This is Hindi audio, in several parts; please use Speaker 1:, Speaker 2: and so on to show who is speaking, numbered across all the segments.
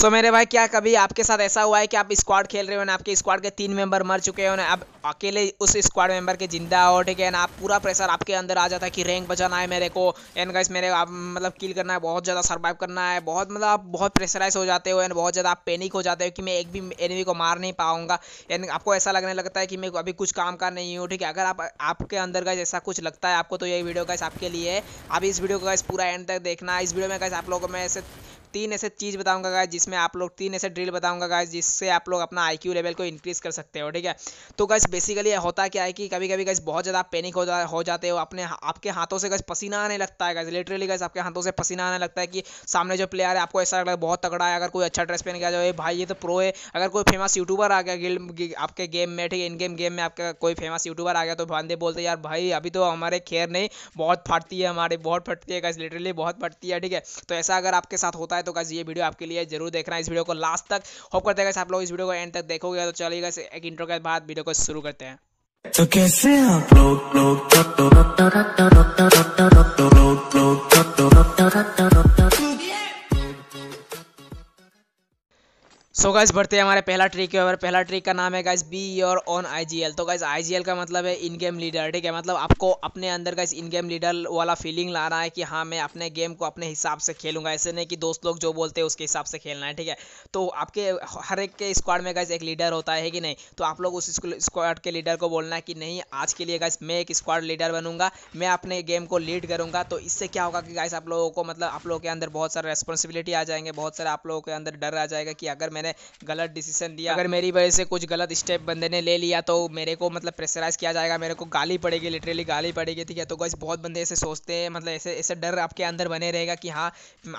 Speaker 1: सो so, मेरे भाई क्या कभी आपके साथ ऐसा हुआ है कि आप स्क्वाड खेल रहे हो ना आपके स्क्वाड के तीन मेंबर मर चुके हो ना आप अकेले उस स्क्वाड मेंबर के जिंदा हो ठीक है ना आप पूरा प्रेशर आपके अंदर आ जाता है कि रैंक बचाना है मेरे को एंड गाइस मेरे आप मतलब किल करना है बहुत ज़्यादा सर्वाइव करना है बहुत मतलब आप बहुत प्रेशराइज हो जाते हो एंड बहुत ज़्यादा आप पैनिक हो जाते हो कि मैं एक भी एनिमी को मार नहीं पाऊंगा एंड आपको ऐसा लगने लगता है कि मैं अभी कुछ काम का नहीं हूँ ठीक है अगर आप आपके अंदर गाइस ऐसा कुछ लगता है आपको तो ये वीडियो गाइस आपके लिए है आप इस वीडियो को गाइस पूरा एंड तक देखना इस वीडियो में गाइस आप लोगों में ऐसे तीन ऐसे चीज़ बताऊंगा गाइज जिसमें आप लोग तीन ऐसे ड्रिल बताऊंगा गाइज जिससे आप लोग अपना आई लेवल को इंक्रीज़ कर सकते हो ठीक है तो गाइज बेसिकली होता क्या है कि कभी कभी गाइज बहुत ज़्यादा पैनिक हो, जा, हो जाते हो अपने आपके हाथों से गैस पसीना आने लगता है गैस लिटरली गैस आपके हाथों से पसीना आने लगता है कि सामने जो प्लेयर है आपको ऐसा लगता है बहुत तगड़ा है अगर कोई अच्छा ड्रेस पहन गया जो भाई ये तो प्रो है अगर कोई फेमस यूट्यूबर आ गया आपके गेम में ठीक है इन गेम गेम में आपका कोई फेमस यूट्यूबर आ गया तो बंदे बोलते यार भाई अभी तो हमारे खेर नहीं बहुत फटती है हमारे बहुत फटती है गैस लिटरली बहुत फटती है ठीक है तो ऐसा अगर आपके साथ होता है तो कैसे ये वीडियो आपके लिए जरूर देखना इस वीडियो को लास्ट तक होप करते हैं आप लोग इस वीडियो को एंड तक देखोगे तो चलिएगा एक इंटरव्यू के बाद वीडियो को शुरू करते हैं तो कैसे आप लोग लोग सो गाइज बढ़ते हैं हमारे पहला ट्रिक के ऊपर पहला ट्रिक का नाम है guys be your own IGL तो गाइज आईजीएल का मतलब है इन गेम लीडर ठीक है मतलब आपको अपने अंदर का इस इन गेम लीडर वाला फीलिंग लाना है कि हाँ मैं अपने गेम को अपने हिसाब से खेलूंगा ऐसे नहीं कि दोस्त लोग जो बोलते हैं उसके हिसाब से खेलना है ठीक है तो आपके हर एक के स्क्वाड में गाइज एक लीडर होता है कि नहीं तो आप लोग उस स्क्वाड के लीडर को बोलना है कि नहीं आज के लिए गाइज मैं एक स्क्वाड लीडर बनूंगा मैं अपने गेम को लीड करूंगा तो इससे क्या होगा कि गाइज आप लोगों को मतलब आप लोगों के अंदर बहुत सारे रेस्पॉन्सिबिलिटी आ जाएंगे बहुत सारे आप लोगों के अंदर डर आ जाएगा कि अगर मैंने मैंने गलत डिसीजन लिया अगर मेरी वजह से कुछ गलत स्टेप बंदे ने ले लिया तो मेरे को मतलब प्रेशराइज किया जाएगा मेरे को गाली पड़ेगी लिटरली गाली पड़ेगी ठीक है तो गैस बहुत बंदे ऐसे सोचते हैं मतलब ऐसे ऐसे डर आपके अंदर बने रहेगा कि हाँ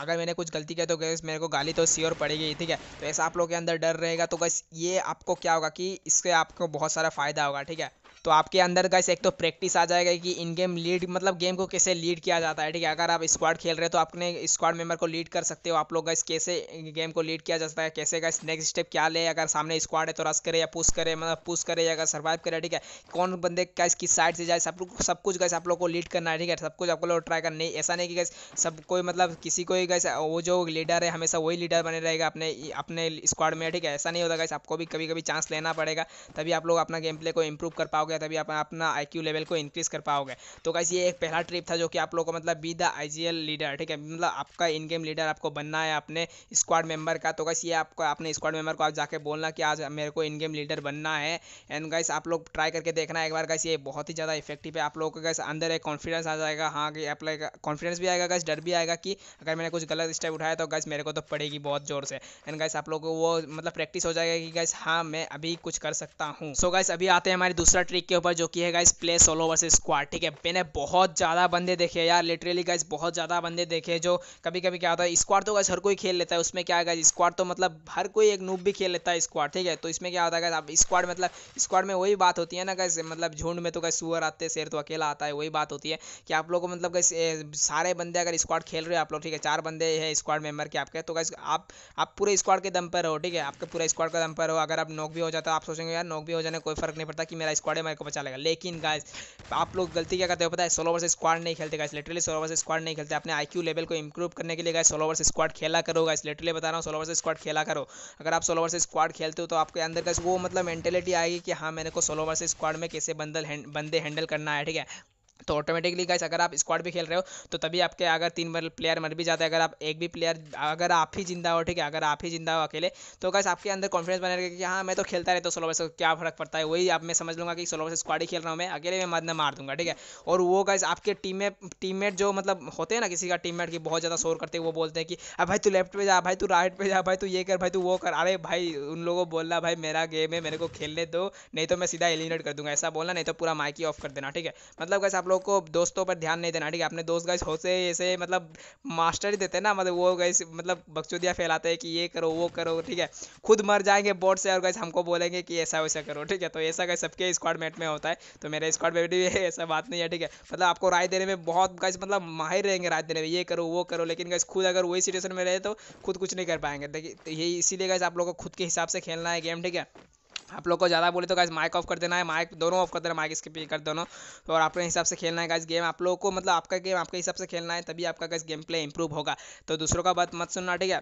Speaker 1: अगर मैंने कुछ गलती किया तो गैस मेरे को गाली तो श्योर पड़ेगी ठीक है तो ऐसा आप लोग के अंदर डर रहेगा तो गैस ये आपको क्या होगा कि इससे आपको बहुत सारा फ़ायदा होगा ठीक है तो आपके अंदर गाइस एक तो प्रैक्टिस आ जाएगा कि इन गेम लीड मतलब गेम को कैसे लीड किया जाता है ठीक है अगर आप स्क्वाड खेल रहे हो तो अपने स्क्वाड मेंबर को लीड कर सकते हो आप लोग गाइस कैसे गेम को लीड किया जाता है कैसे गाइस नेक्स्ट स्टेप क्या ले अगर सामने स्क्वाड है तो रस करे या पुश करे मतलब पुश करे या अगर सर्वाइव करे ठीक है कौन बंदे गाइस किस साइड से जाए सब सब कुछ गाइस आप लोग को लीड करना है ठीक है सब कुछ आप लोग ट्राई करना नहीं ऐसा नहीं कि गाइस सब कोई मतलब किसी को ही गाइस वो जो लीडर है हमेशा वही लीडर बने रहेगा अपने अपने स्क्वाड में ठीक है ऐसा नहीं होता गाइस आपको भी कभी कभी चांस लेना पड़ेगा तभी आप लोग अपना गेम प्ले को इम्प्रूव कर पाओगे करोगे तभी आप अपना आई लेवल को इंक्रीज कर पाओगे तो कैसे ये एक पहला ट्रिप था जो कि आप लोगों को मतलब बी द आई लीडर ठीक है मतलब आपका इन गेम लीडर आपको बनना है अपने स्क्वाड मेंबर का तो कैसे ये आपको अपने स्क्वाड मेंबर को आप जाके बोलना कि आज मेरे को इन गेम लीडर बनना है एंड गाइस आप लोग ट्राई करके देखना एक बार कैसे ये बहुत ही ज़्यादा इफेक्टिव है आप लोगों को कैसे अंदर एक कॉन्फिडेंस आ जाएगा हाँ कि आप कॉन्फिडेंस भी आएगा कैसे डर भी आएगा कि अगर मैंने कुछ गलत स्टेप उठाया तो गाइस मेरे को तो पड़ेगी बहुत जोर से एंड गाइस आप लोगों को वो मतलब प्रैक्टिस हो जाएगा कि गाइस हाँ मैं अभी कुछ कर सकता हूँ सो गैस गाइस अभी आते हैं हमारी दूसरा ट्रिक के ऊपर जो कि है गाइज प्लेस ऑल ओवर से स्क्वाड ठीक है मैंने बहुत ज़्यादा बंदे देखे यार लिटरली गाइज बहुत ज़्यादा बंदे देखे जो कभी कभी क्या होता है स्क्वाड तो गाइज हर कोई खेल लेता है उसमें क्या है स्क्वाड तो मतलब हर कोई एक नूब भी खेल लेता है स्क्वाड ठीक है तो इसमें क्या होता है अब स्क्वाड मतलब स्क्वाड में वही बात होती है ना कैसे मतलब झुंड में तो कैसे सुअर आते हैं शेर तो अकेला आता है वही बात होती है कि आप लोग को मतलब कैसे सारे बंदे अगर स्क्वाड खेल रहे हो आप लोग ठीक है चार बंदे हैं स्क्वाड मेंबर के आपके तो कैसे आप आप पूरे स्क्वाड के दम पर हो ठीक है आपके पूरे स्क्वाड का दम पर हो अगर आप नोक भी हो जाता है आप सोचेंगे यार नोक भी हो जाने कोई फर्क नहीं पड़ता कि मेरा स्क्वाड मेरे को बचा लेगा लेकिन गाइज आप लोग गलती क्या करते हो पता है सोलोवर्स स्क्वाड नहीं खेलते गाइस लिटरली सोलोवर्स स्क्वाड नहीं खेलते अपने आईक्यू लेवल को इंप्रूव करने के लिए गाइस सोलोवर्स स्क्वाड खेला करो गाइस लिटरली बता रहा हूँ सोलोवर्स स्क्वाड खेला करो अगर आप सोलोवर्स स्क्वाड खेलते हो तो आपके अंदर गाइस वो मतलब मेंटेलिटी आएगी कि हाँ मेरे को सोलोवर्स स्क्वाड में कैसे बंदल बंदे हैंडल करना है ठीक है तो ऑटोमेटिकली गाइस अगर आप स्क्वाड भी खेल रहे हो तो तभी आपके अगर तीन मर प्लेयर मर भी जाते हैं अगर आप एक भी प्लेयर अगर आप ही जिंदा हो ठीक है अगर आप ही जिंदा हो अकेले तो गाइस आपके अंदर कॉन्फिडेंस बने रहेगा कि हाँ मैं तो खेलता रहता तो हूँ सोलो वर्सेस क्या फर्क पड़ता है वही आप मैं समझ लूँगा कि सोलो वर्सेस स्क्वाड ही खेल रहा हूँ मैं अकेले में मरना मार दूंगा ठीक है और वो गाइस आपके टीम टीममेट जो मतलब होते हैं ना किसी का टीममेट की बहुत ज़्यादा शोर करते हैं वो बोलते हैं कि अब भाई तू लेफ्ट पे जा भाई तू राइट पे जा भाई तू ये कर भाई तू वो कर अरे भाई उन लोगों को बोलना भाई मेरा गेम है मेरे को खेलने दो नहीं तो मैं सीधा एलिमिनेट कर दूंगा ऐसा बोलना नहीं तो पूरा माइक ही ऑफ कर देना ठीक है मतलब गाइस आप आप लोग को दोस्तों पर ध्यान नहीं देना ठीक है अपने दोस्त गाइस होते ऐसे मतलब मास्टर ही देते ना मतलब वो गाइस मतलब बक्चुदिया फैलाते हैं कि ये करो वो करो ठीक है खुद मर जाएंगे बोर्ड से और गाइस हमको बोलेंगे कि ऐसा वैसा करो ठीक है तो ऐसा गाइस सबके स्क्वाड मेट में होता है तो मेरे स्क्वाड में भी ऐसा बात नहीं है ठीक है मतलब आपको राय देने में बहुत गाइस मतलब माहिर रहेंगे राय देने में ये करो वो करो लेकिन गाइस खुद अगर वही सिचुएशन में रहे तो खुद कुछ नहीं कर पाएंगे देखिए तो यही इसीलिए गाइस आप लोग को खुद के हिसाब से खेलना है गेम ठीक है आप लोग को ज़्यादा बोले तो गाइज माइक ऑफ कर देना है माइक दोनों ऑफ कर देना माइक इसके पे कर दोनों तो और अपने हिसाब से खेलना है गाइज गेम आप लोगों को मतलब आपका गेम आपके हिसाब से खेलना है तभी आपका गाइज गेम प्ले इंप्रूव होगा तो दूसरों का बात मत सुनना ठीक है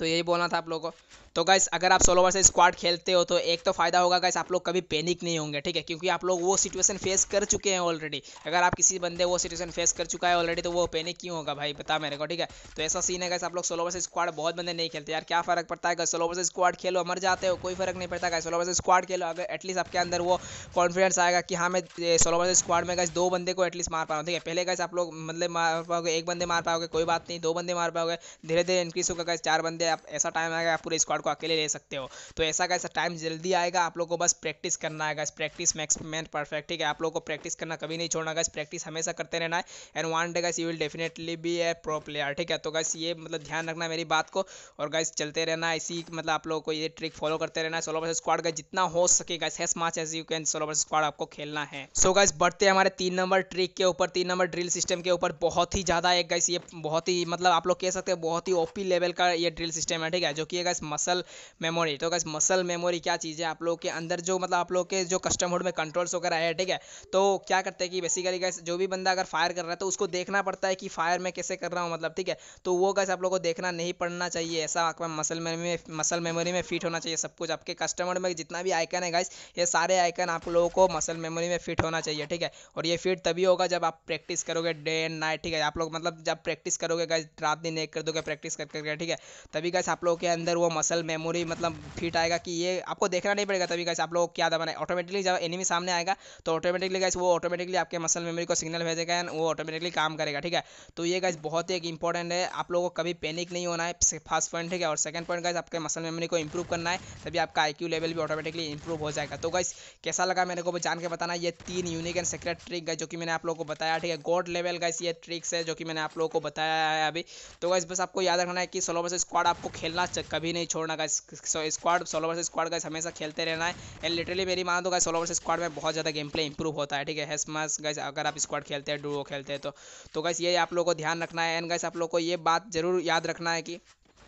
Speaker 1: तो यही बोलना था आप लोगों को तो गाइस अगर आप सोलो वर्सेस स्क्वाड खेलते हो तो एक तो फ़ायदा होगा गाइस आप लोग कभी पैनिक नहीं होंगे ठीक है क्योंकि आप लोग वो सिचुएशन फेस कर चुके हैं ऑलरेडी अगर आप किसी बंदे वो सिचुएशन फेस कर चुका है ऑलरेडी तो वो पैनिक क्यों होगा भाई बता मेरे को ठीक है तो ऐसा सीन है गाइस आप लोग सोलो वर्सेस स्क्वाड बहुत बंदे नहीं खेलते यार क्या फ़र्क पड़ता है सोलो वर्सेस स्क्वाड खेलो मर जाते हो कोई फ़र्क नहीं पड़ता गाइस सोलो वर्सेस स्क्वाड खेलो अगर एटलीस्ट आपके अंदर वो कॉन्फिडेंस आएगा कि हाँ मैं सोलो वर्सेस स्क्वाड में गाइस दो बंदे को एटलीस्ट मार पाऊँ ठीक है पहले गाइस आप लोग मतलब मार पाओगे एक बंदे मार पाओगे कोई बात नहीं दो बंदे मार पाओगे धीरे धीरे इंक्रीज होगा गाइस चार बंदे आप ऐसा टाइम आएगा आप पूरे स्क्वाड को अकेले ले सकते हो तो ऐसा का ऐसा टाइम जल्दी आएगा आप लोग को बस प्रैक्टिस करना आएगा इस प्रैक्टिस मैक्स मैन परफेक्ट ठीक है आप लोग को प्रैक्टिस करना कभी नहीं छोड़ना इस प्रैक्टिस हमेशा करते रहना है and one day guys you will definitely be a pro player ठीक है तो गाइस ये मतलब ध्यान रखना मेरी बात को और गाइस चलते रहना इसी मतलब आप लोग को ये ट्रिक फॉलो करते रहना सोलो वर्सेस स्क्वाड का जितना हो सके guys as much as you can solo versus squad आपको खेलना है सो so, गैस बढ़ते हैं हमारे तीन नंबर ट्रिक के ऊपर तीन नंबर ड्रिल सिस्टम के ऊपर बहुत ही ज़्यादा एक गाइस ये बहुत ही मतलब आप लोग कह सकते हैं बहुत ही ओपी लेवल का ये ड्रिल सिस्टम है ठीक है जो कि है मसल मेमोरी तो गैस मसल मेमोरी क्या चीज़ है आप लोग के अंदर जो मतलब आप लोग के जो कस्टम होड में कंट्रोल्स वगैरह है ठीक है तो क्या करते हैं कि बेसिकली गैस जो भी बंदा अगर फायर कर रहा है तो उसको देखना पड़ता है कि फायर में कैसे कर रहा हूँ मतलब ठीक है तो वो गैस आप लोग को देखना नहीं पड़ना चाहिए ऐसा आपका मसल मेमोरी में मसल मेमोरी में फिट होना चाहिए सब कुछ आपके कस्टमर में जितना भी आइकन है गाइस ये सारे आइकन आप लोगों को मसल मेमोरी में फिट होना चाहिए ठीक है और ये फिट तभी होगा जब आप प्रैक्टिस करोगे डे एंड नाइट ठीक है आप लोग मतलब जब प्रैक्टिस करोगे गाइस रात दिन एक कर दोगे प्रैक्टिस कर करके ठीक है तभी तभी कैसे आप लोगों के अंदर वो मसल मेमोरी मतलब फिट आएगा कि ये आपको देखना नहीं पड़ेगा तभी कैसे आप लोग क्या दबाना है ऑटोमेटिकली जब एनिमी सामने आएगा तो ऑटोमेटिकली कैसे वो ऑटोमेटिकली आपके मसल मेमोरी को सिग्नल भेजेगा एंड वो ऑटोमेटिकली काम करेगा ठीक है तो ये गैस बहुत ही एक इंपॉर्टेंट है आप लोगों को कभी पैनिक नहीं होना है फर्स्ट पॉइंट ठीक है और सेकंड पॉइंट गैस आपके मसल मेमोरी को इंप्रूव करना है तभी आपका आई लेवल भी ऑटोमेटिकली इंप्रूव हो जाएगा तो गैस कैसा लगा मेरे को जान के बताना ये तीन यूनिक एंड सेक्रेट ट्रिक है जो कि मैंने आप लोगों को बताया ठीक है गॉड लेवल का ये ट्रिक्स है जो कि मैंने आप लोगों को बताया है अभी तो गैस बस आपको याद रखना है कि सोलो बस स्क्वाड आपको खेलना कभी नहीं छोड़ना का स्क्वाड सोलो वर्सेस स्क्वाड का हमेशा खेलते रहना है एंड लिटरली मेरी मान दो गाइस सोलो वर्सेस स्क्वाड में बहुत ज़्यादा गेम प्ले इंप्रूव होता है ठीक है हेसमास गाइस अगर आप स्क्वाड खेलते हैं डुओ खेलते हैं तो तो गाइस ये आप लोगों को ध्यान रखना है एंड गाइस आप लोग को ये बात जरूर याद रखना है कि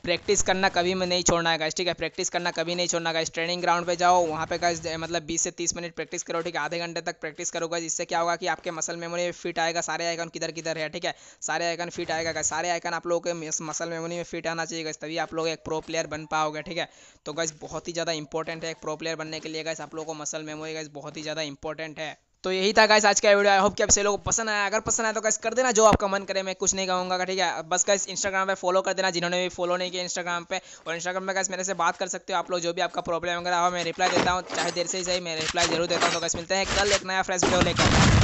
Speaker 1: प्रैक्टिस करना कभी में नहीं छोड़ना है गाइस ठीक है प्रैक्टिस करना कभी नहीं छोड़ना गाइस ट्रेनिंग ग्राउंड पे जाओ वहाँ पे गाइस मतलब 20 से 30 मिनट प्रैक्टिस करो ठीक है आधे घंटे तक प्रैक्टिस करोगे इससे क्या होगा कि आपके मसल मेमोरी में फिट आएगा सारे आइकन किधर किधर है ठीक है सारे आइकन फिट आएगा गाइस सारे आइकन आप लोगों के मसल मेमोरी में फिट आना चाहिए गाइस तभी आप लोग एक प्रो प्लेयर बन पाओगे ठीक है तो गाइस बहुत ही ज़्यादा इंपॉर्टेंट है एक प्रो प्लेयर बनने के लिए गाइस आप लोगों को मसल मेमोरी गाइस बहुत ही ज़्यादा इंपॉर्टेंट है तो यही था गाइस आज का वीडियो आई होप कि आप से लोगों को पसंद आया अगर पसंद आया तो गाइस कर देना जो आपका मन करे मैं कुछ नहीं कहूँगा ठीक है बस गाइस इंस्टाग्राम पे फॉलो कर देना जिन्होंने भी फॉलो नहीं किया इंस्टाग्राम पे और इंस्टाग्राम पे गाइस मेरे से बात कर सकते हो आप लोग जो भी आपका प्रॉब्लम वगैरह हो मैं रिप्लाई देता हूँ चाहे देर से ही सही मैं रिप्लाई जरूर देता हूँ तो गाइस मिलते हैं कल एक नया फ्रेश वीडियो लेकर